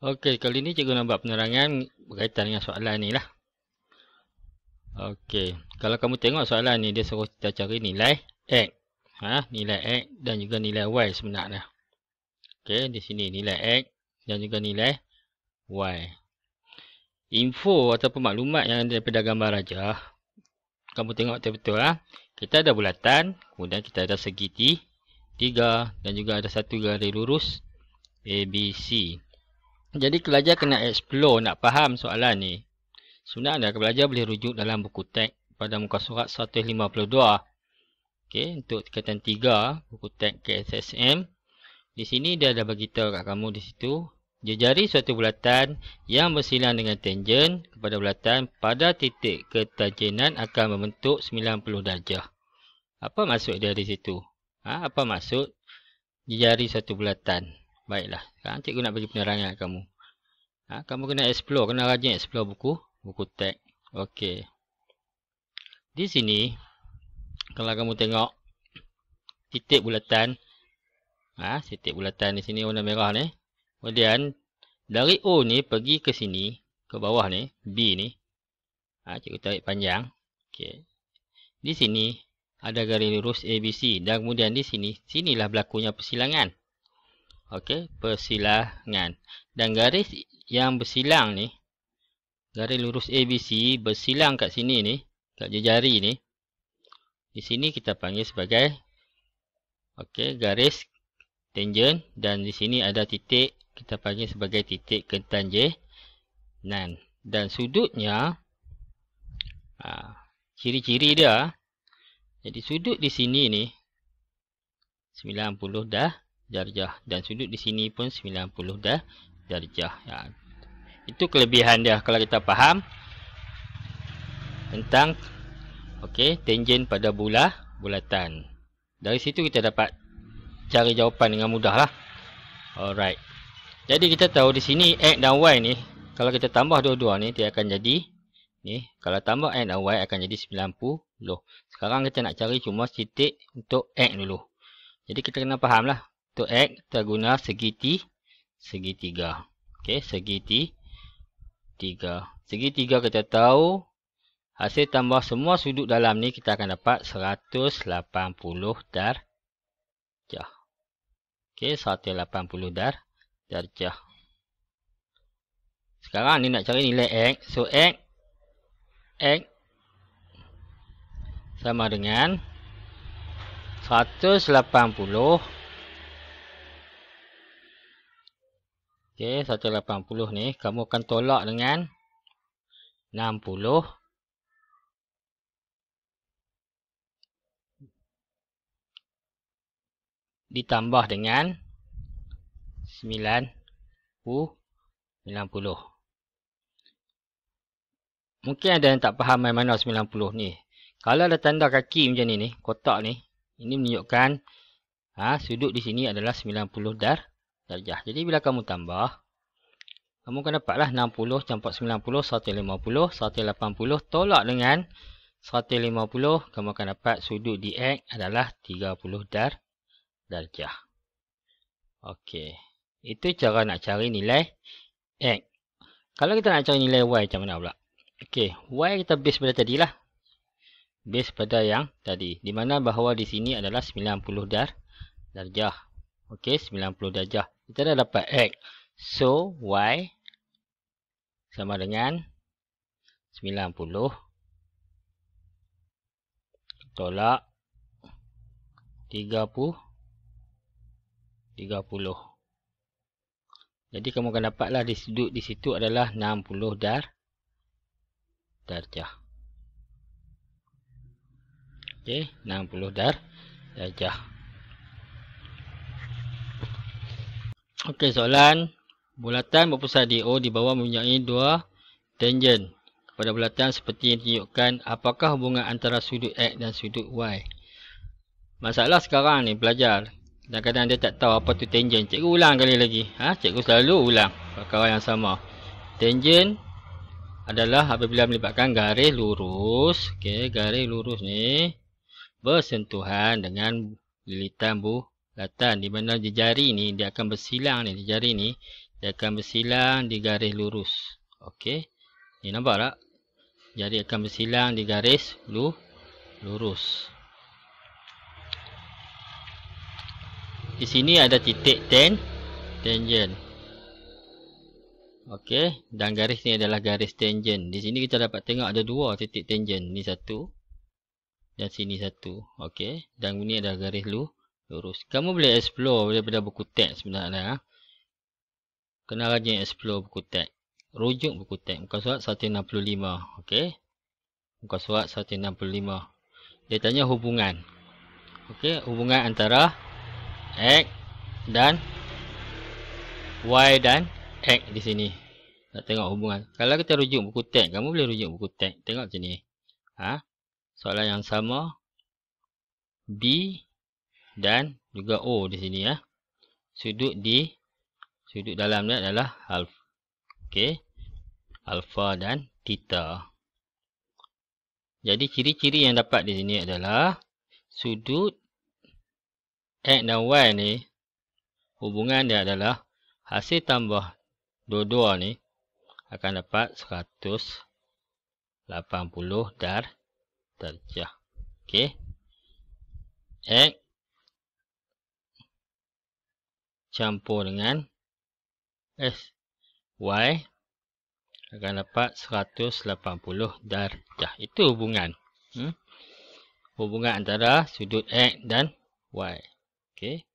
Okey, kali ni cikgu nak buat penerangan berkaitan dengan soalan ni lah. Okey, kalau kamu tengok soalan ni, dia suruh kita cari nilai X. Ha? Nilai X dan juga nilai Y sebenarnya. Okey, di sini nilai X dan juga nilai Y. Info atau maklumat yang ada daripada gambar raja. Kamu tengok betul-betul lah. Kita ada bulatan, kemudian kita ada segi T, tiga dan juga ada satu garis lurus ABC. C. Jadi, pelajar kena explore, nak faham soalan ni. Sebenarnya, pelajar boleh rujuk dalam buku teks pada muka surat 152. Okey, untuk tingkatan 3, buku teks KSSM. Di sini, dia ada beritahu kat kamu di situ. Jari suatu bulatan yang bersilang dengan tangent kepada bulatan pada titik ketajenan akan membentuk 90 darjah. Apa maksud dia di situ? Ha, apa maksud Jari suatu bulatan? Baiklah. Sekarang ah, cikgu nak bagi penerangan kamu. Ha, kamu kena explore. Kena rajin explore buku. Buku teks. Okey. Di sini, kalau kamu tengok titik bulatan. Ha, titik bulatan di sini warna merah ni. Kemudian, dari O ni pergi ke sini. Ke bawah ni. B ni. Ha, cikgu tarik panjang. Okey. Di sini, ada garis lurus ABC. Dan kemudian di sini, sinilah berlakunya persilangan. Okey, persilangan. Dan garis yang bersilang ni, garis lurus ABC bersilang kat sini ni, kat jejari ni. Di sini kita panggil sebagai okey, garis tangent dan di sini ada titik kita panggil sebagai titik ketanjenan. Dan sudutnya ha, ciri-ciri dia. Jadi sudut di sini ni 90 dah darjah dan sudut di sini pun 90 dah darjah ya. itu kelebihan dia kalau kita faham tentang okey tangent pada bola bulatan dari situ kita dapat cari jawapan dengan lah. alright jadi kita tahu di sini x dan y ni kalau kita tambah dua-dua ni dia akan jadi ni kalau tambah x dan y akan jadi 90 sekarang kita nak cari cuma titik untuk x dulu jadi kita kena fahamlah to x kita guna segiti segitiga. Okey, segiti tiga. Segitiga kita tahu hasil tambah semua sudut dalam ni kita akan dapat 180 darjah. Okey, 180 dar darjah. Sekarang ni nak cari nilai x. So x x sama dengan 180 Okey, 180 ni kamu akan tolak dengan 60. Ditambah dengan 90. Mungkin ada yang tak faham mana 90 ni. Kalau ada tanda kaki macam ni ni, kotak ni. Ini menunjukkan ha, sudut di sini adalah 90 dar darjah. Jadi bila kamu tambah, kamu akan dapatlah 60 campur 90, 150, 180 tolak dengan 150, kamu akan dapat sudut di DX adalah 30 dar darjah. Okey. Itu cara nak cari nilai X. Kalau kita nak cari nilai Y macam mana pula? Okey, Y kita base pada tadi lah. Base pada yang tadi. Di mana bahawa di sini adalah 90 dar darjah. Okey, 90 darjah. Kita dah dapat X. So, Y sama dengan 90 tolak 30 30 Jadi, kamu akan dapatlah di sudut di situ adalah 60 dar darjah. Okey, 60 dar darjah. Okey, soalan. Bulatan berpusat O di bawah mempunyai dua tangent kepada bulatan seperti yang ditunjukkan. Apakah hubungan antara sudut X dan sudut Y? Masalah sekarang ni pelajar. Dan Kadang-kadang dia tak tahu apa tu tangent. Cikgu ulang kali lagi. Ha? Cikgu selalu ulang perkara yang sama. Tangent adalah apabila melibatkan garis lurus. Okey, garis lurus ni bersentuhan dengan lilitan buah latan di mana jari ni dia akan bersilang ni jari ni dia akan bersilang di garis lurus okey ni nampak tak jari akan bersilang di garis lu lurus di sini ada titik ten tangent okey dan garis ni adalah garis tangent di sini kita dapat tengok ada dua titik tangent ni satu dan sini satu okey dan ini adalah garis lurus lurus. Kamu boleh explore daripada buku teks sebenarnya. Kena rajin explore buku teks. Rujuk buku teks. Muka surat 165. Okey. Muka surat 165. Dia tanya hubungan. Okey. Hubungan antara X dan Y dan X di sini. Nak tengok hubungan. Kalau kita rujuk buku teks. Kamu boleh rujuk buku teks. Tengok macam ni. Ha? Soalan yang sama. B dan juga O di sini ya. Sudut di sudut dalam dia adalah half. Okey. Alpha dan theta. Jadi ciri-ciri yang dapat di sini adalah sudut x dan y ni hubungan dia adalah hasil tambah dua-dua ni akan dapat 180 dar darjah. Okey. x campur dengan s y akan dapat 180 darjah. Itu hubungan. Hmm? Hubungan antara sudut X dan Y. Okey.